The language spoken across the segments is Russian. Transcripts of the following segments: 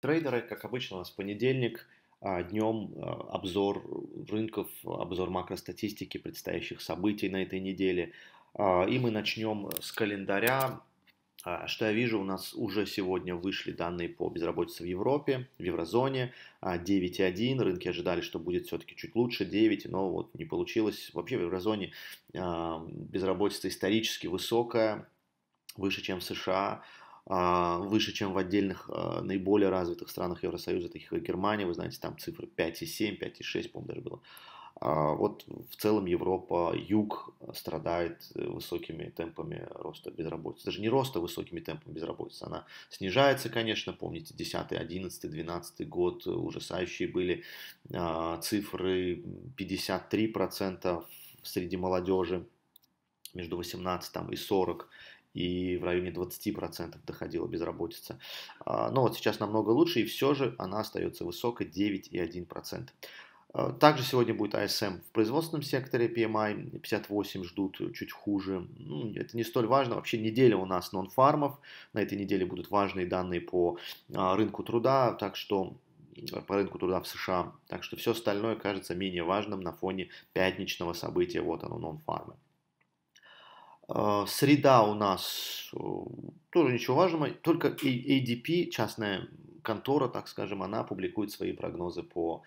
Трейдеры, как обычно, у нас понедельник а, днем а, обзор рынков, обзор макростатистики предстоящих событий на этой неделе. А, и мы начнем с календаря. Что я вижу, у нас уже сегодня вышли данные по безработице в Европе, в еврозоне 9,1, рынки ожидали, что будет все-таки чуть лучше 9, но вот не получилось. Вообще в еврозоне безработица исторически высокая, выше, чем в США, а, выше, чем в отдельных а, наиболее развитых странах Евросоюза, таких как Германия, вы знаете, там цифры 5,7, 5,6, по-моему, даже было. А, вот в целом Европа, юг страдает э, высокими темпами роста безработицы. Даже не роста а высокими темпами безработицы. Она снижается, конечно, помните, 10, 11, 12 год э, ужасающие были цифры 53% среди молодежи между 18 и 40 и в районе 20% доходила безработица. А, но вот сейчас намного лучше, и все же она остается высокой 9,1%. А, также сегодня будет ISM а в производственном секторе, PMI 58 ждут э, чуть хуже. Ну, это не столь важно. Вообще неделя у нас нон-фармов. На этой неделе будут важные данные по рынку труда, так что э, по рынку труда в США. Так что все остальное кажется менее важным на фоне пятничного события, вот оно, нон-фармы. А, среда у нас тоже ничего важного, только ADP, частная контора, так скажем, она публикует свои прогнозы по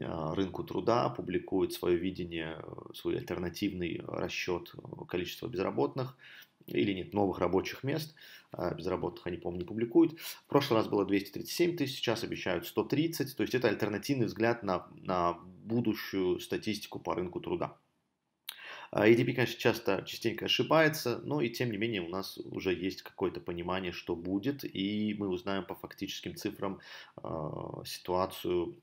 а, рынку труда, публикует свое видение, свой альтернативный расчет количества безработных или нет, новых рабочих мест. А, безработных они, по-моему, не публикуют. В прошлый раз было 237 тысяч, сейчас обещают 130. То есть это альтернативный взгляд на, на будущую статистику по рынку труда. EDP, а, конечно, часто, частенько ошибается, но и тем не менее у нас уже есть какое-то понимание, что будет, и мы узнаем по фактическим цифрам а, ситуацию,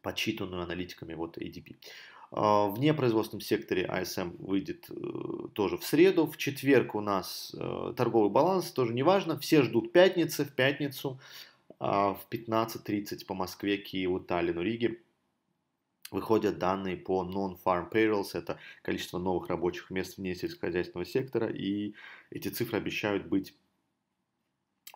подсчитанную аналитиками вот ADP. А, в непроизводственном секторе ISM выйдет э, тоже в среду. В четверг у нас э, торговый баланс, тоже неважно. Все ждут пятницы, в пятницу в 15.30 по Москве, Киеву, Таллину, Риге выходят данные по non-farm payrolls, это количество новых рабочих мест вне сельскохозяйственного сектора, и эти цифры обещают быть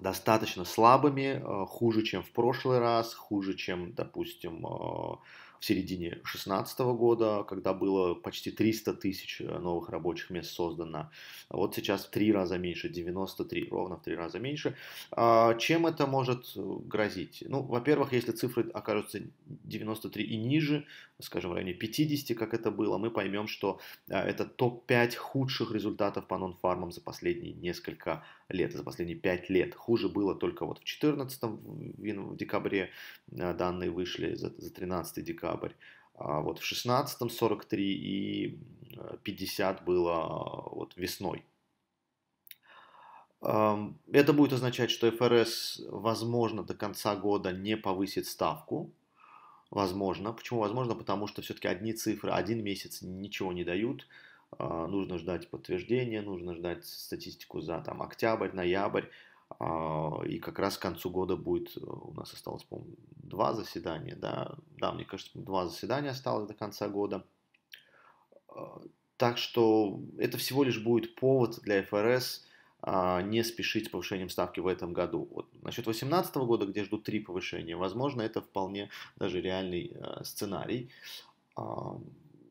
достаточно слабыми, э, хуже, чем в прошлый раз, хуже, чем, допустим, э, в середине 2016 года, когда было почти 300 тысяч э, новых рабочих мест создано. А вот сейчас в три раза меньше, 93, ровно в три раза меньше. А чем это может грозить? Ну, во-первых, если цифры окажутся 93 и ниже, скажем, в районе 50, как это было, мы поймем, что э, это топ-5 худших результатов по нонфармам за последние несколько лет, за последние 5 лет. Хуже было только вот в 14 в декабре э, данные вышли, за, за 13 декабрь. А вот в 16 43 и 50 э, было вот весной. Эм, это будет означать, что ФРС, возможно, до конца года не повысит ставку, Возможно. Почему возможно? Потому что все-таки одни цифры, один месяц ничего не дают. А, нужно ждать подтверждения, нужно ждать статистику за там, октябрь, ноябрь. А, и как раз к концу года будет, э, у нас осталось, по-моему, два заседания, да, да, мне кажется, два заседания осталось до конца года. А, так что это всего лишь будет повод для ФРС а, не спешить с повышением ставки в этом году. Вот насчет 2018 года, где ждут три повышения, возможно, это вполне даже реальный а, сценарий. А,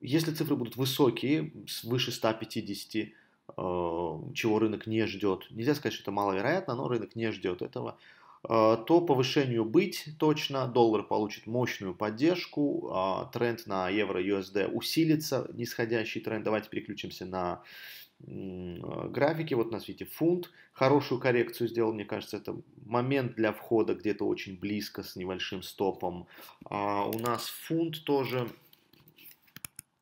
если цифры будут высокие, выше 150, чего рынок не ждет, нельзя сказать, что это маловероятно, но рынок не ждет этого, Э, то повышению быть точно, доллар получит мощную поддержку, а, тренд на евро-USD усилится, нисходящий тренд. Давайте переключимся на э, графике, вот у нас видите фунт, хорошую коррекцию сделал, мне кажется, это момент для входа где-то очень близко с небольшим стопом. А у нас фунт тоже,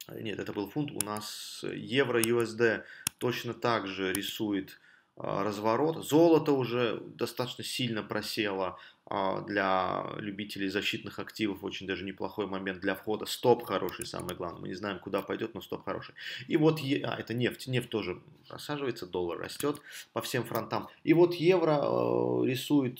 э, нет, это был фунт, у нас евро USD точно так же рисует а, разворот. Золото уже достаточно сильно просело а, для любителей защитных активов. Очень даже неплохой момент для входа. Стоп хороший, самое главное. Мы не знаем, куда пойдет, но стоп хороший. И вот, е... а, это нефть. Нефть тоже рассаживается доллар растет по всем фронтам. И вот евро э, рисует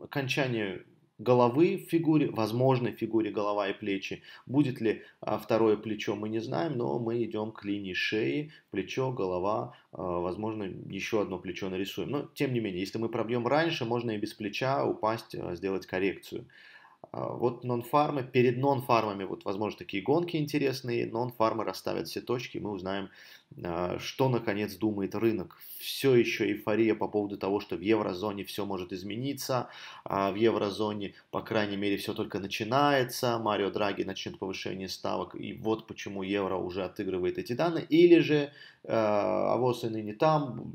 окончание головы в фигуре, возможной фигуре голова и плечи. Будет ли а, второе плечо, мы не знаем, но мы идем к линии шеи, плечо, голова, а, возможно, еще одно плечо нарисуем. Но, тем не менее, если мы пробьем раньше, можно и без плеча упасть, а, сделать коррекцию. А, вот нон-фармы, перед нон-фармами, вот, возможно, такие гонки интересные, нон-фармы расставят все точки, и мы узнаем, а, что, наконец, думает рынок. Все еще эйфория по поводу того, что в еврозоне все может измениться, а в еврозоне, по крайней мере, все только начинается, Марио Драги начнет повышение ставок, и вот почему евро уже отыгрывает эти данные. Или же, а вот и ныне там,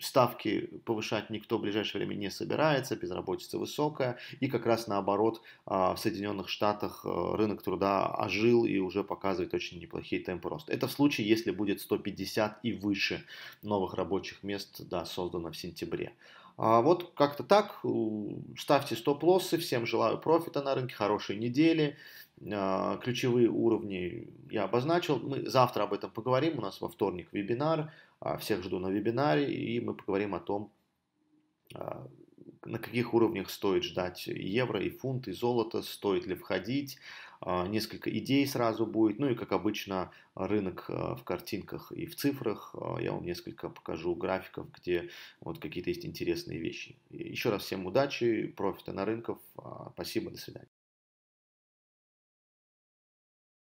ставки повышать никто в ближайшее время не собирается, безработица высокая, и как раз наоборот, а, в Соединенных Штатах э, рынок труда ожил и уже показывает очень неплохие темпы роста. Это в случае, если будет 150 и выше новых рабочих мест да, создано в сентябре. А вот как-то так. Ставьте стоп-лоссы. Всем желаю профита на рынке, хорошей недели. А, ключевые уровни я обозначил. Мы завтра об этом поговорим. У нас во вторник вебинар. А, всех жду на вебинаре. И мы поговорим о том, на каких уровнях стоит ждать евро и фунт и золото, стоит ли входить, а, несколько идей сразу будет, ну и как обычно рынок а, в картинках и в цифрах, а, я вам несколько покажу графиков, где вот какие-то есть интересные вещи. Еще раз всем удачи, профита на рынках, спасибо, до свидания.